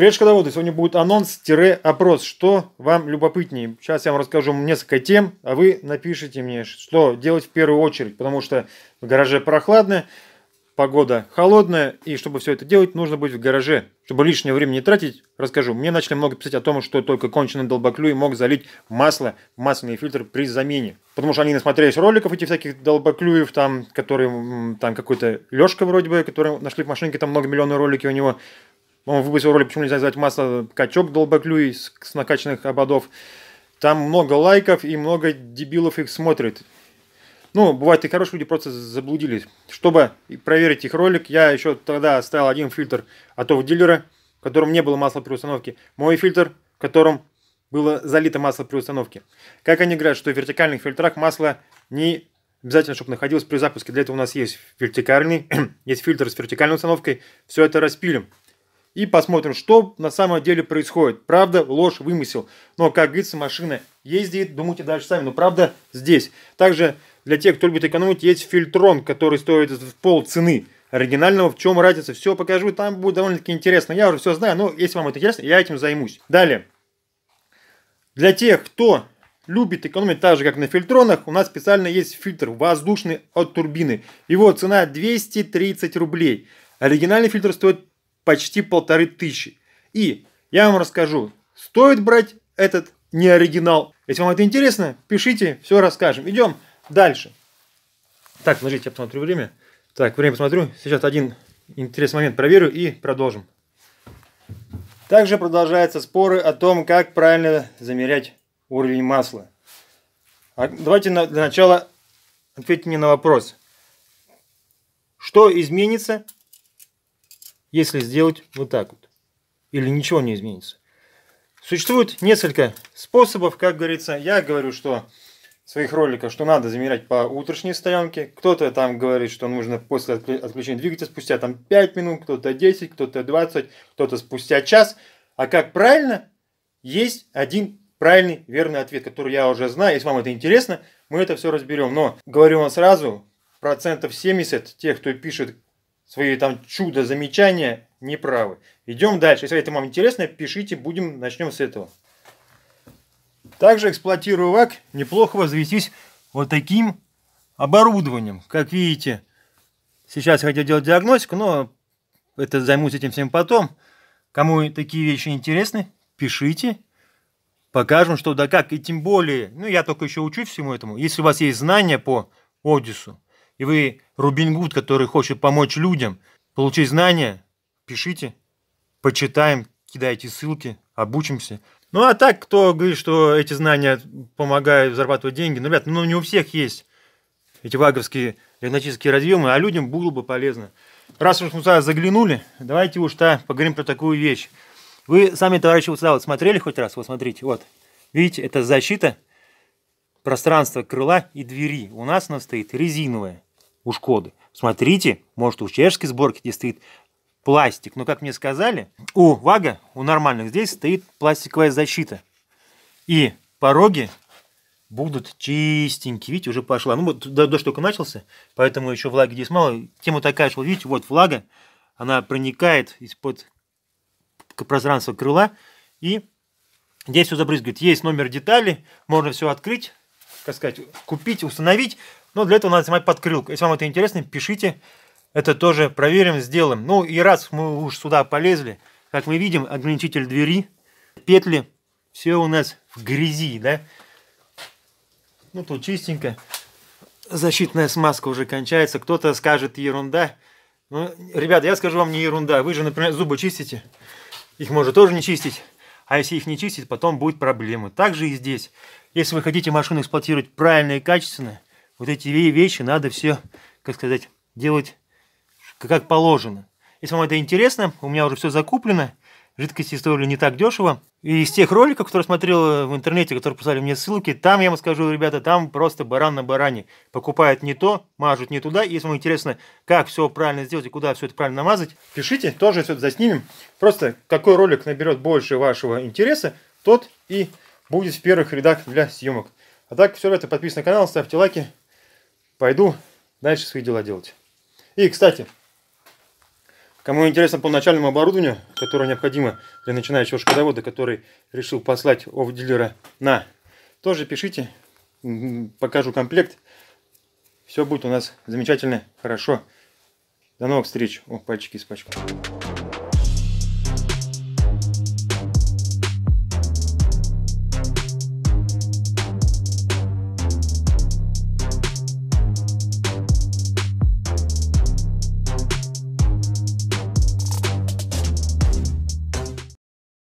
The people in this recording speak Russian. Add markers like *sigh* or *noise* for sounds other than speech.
Прежде Кадаводы, сегодня будет анонс-опрос. Что вам любопытнее? Сейчас я вам расскажу несколько тем, а вы напишите мне, что делать в первую очередь, потому что в гараже прохладно, погода холодная, и чтобы все это делать, нужно быть в гараже. Чтобы лишнее время не тратить, расскажу. Мне начали много писать о том, что только конченый долбоклюй мог залить масло, масляный фильтр при замене. Потому что они насмотрелись роликов этих всяких долбоклюев, там, которые, там какой-то Лешка вроде бы, который нашли в машинке, там много миллионов ролики у него. Он выпустил ролик, почему нельзя назвать масло качок долбоклюй с, с накачанных ободов. Там много лайков и много дебилов их смотрит. Ну, бывает и хорошие люди просто заблудились. Чтобы проверить их ролик, я еще тогда оставил один фильтр от того дилера, в котором не было масла при установке. Мой фильтр, в котором было залито масло при установке. Как они говорят, что в вертикальных фильтрах масло не обязательно, чтобы находилось при запуске. Для этого у нас есть вертикальный, *clears throat* есть фильтр с вертикальной установкой. Все это распилим и посмотрим, что на самом деле происходит. Правда, ложь, вымысел. Но, как говорится, машина ездит, думайте дальше сами. Но правда здесь. Также для тех, кто любит экономить, есть фильтрон, который стоит в пол цены оригинального, в чем разница, все покажу, там будет довольно-таки интересно. Я уже все знаю, но если вам это интересно, я этим займусь. Далее. Для тех, кто любит экономить так же, как на фильтронах, у нас специально есть фильтр воздушный от турбины. Его цена 230 рублей. Оригинальный фильтр стоит почти полторы тысячи. И я вам расскажу, стоит брать этот не оригинал. Если вам это интересно, пишите, все расскажем. Идем дальше. Так, смотрите, я посмотрю время. Так, время посмотрю. Сейчас один интересный момент проверю и продолжим. Также продолжаются споры о том, как правильно замерять уровень масла. А давайте на, для начала ответьте мне на вопрос. Что изменится если сделать вот так вот. Или ничего не изменится. Существует несколько способов, как говорится. Я говорю, что в своих роликах, что надо замерять по утрошней стоянке. Кто-то там говорит, что нужно после отключения двигателя спустя там 5 минут, кто-то 10, кто-то 20, кто-то спустя час. А как правильно? Есть один правильный, верный ответ, который я уже знаю. Если вам это интересно, мы это все разберем. Но говорю вам сразу, процентов 70 тех, кто пишет свои там чудо-замечания неправы. Идем дальше. Если это вам интересно, пишите, будем, начнем с этого. Также, эксплуатируя вак, неплохо возвестись вот таким оборудованием. Как видите, сейчас я хотел делать диагностику, но это займусь этим всем потом. Кому такие вещи интересны, пишите. Покажем, что да как. И тем более, ну я только еще учусь всему этому. Если у вас есть знания по Одиссу, и вы Рубин Гуд, который хочет помочь людям, получить знания, пишите, почитаем, кидайте ссылки, обучимся. Ну а так, кто говорит, что эти знания помогают зарабатывать деньги, ну, ребят, ну не у всех есть эти ваговские диагностические разъемы, а людям было бы полезно. Раз уж мы сюда заглянули, давайте уж то поговорим про такую вещь. Вы сами, товарищи, вот сюда вот смотрели хоть раз? Вот смотрите, вот. Видите, это защита пространства крыла и двери. У нас она стоит резиновая у Шкоды. Смотрите, может, у чешской сборки здесь стоит пластик. Но, как мне сказали, у Вага, у нормальных здесь стоит пластиковая защита. И пороги будут чистенькие. Видите, уже пошла. Ну, вот дождь только начался, поэтому еще влаги здесь мало. Тема такая, что, видите, вот влага, она проникает из-под пространства крыла и здесь все забрызгивает. Есть номер детали, можно все открыть, так сказать, купить, установить. Но для этого надо снимать подкрылку. Если вам это интересно, пишите. Это тоже проверим, сделаем. Ну и раз мы уж сюда полезли, как мы видим, ограничитель двери, петли, все у нас в грязи, да? Ну тут чистенько. Защитная смазка уже кончается. Кто-то скажет ерунда. Ну, ребята, я скажу вам не ерунда. Вы же, например, зубы чистите. Их можно тоже не чистить. А если их не чистить, потом будут проблемы. Также и здесь. Если вы хотите машину эксплуатировать правильно и качественно, вот эти вещи надо все, как сказать, делать как положено. Если вам это интересно, у меня уже все закуплено, жидкости стоили не так дешево. И из тех роликов, которые смотрел э, в интернете, которые писали мне ссылки, там, я вам скажу, ребята, там просто баран на баране. Покупают не то, мажут не туда. Если вам интересно, как все правильно сделать и куда все это правильно намазать, пишите, тоже все это заснимем. Просто какой ролик наберет больше вашего интереса, тот и будет в первых рядах для съемок. А так, все, ребята, подписывайтесь на канал, ставьте лайки пойду дальше свои дела делать. И, кстати, кому интересно по начальному оборудованию, которое необходимо для начинающего шкодовода, который решил послать оф-дилера на, тоже пишите, покажу комплект. Все будет у нас замечательно, хорошо. До новых встреч. О, пальчики испачкал.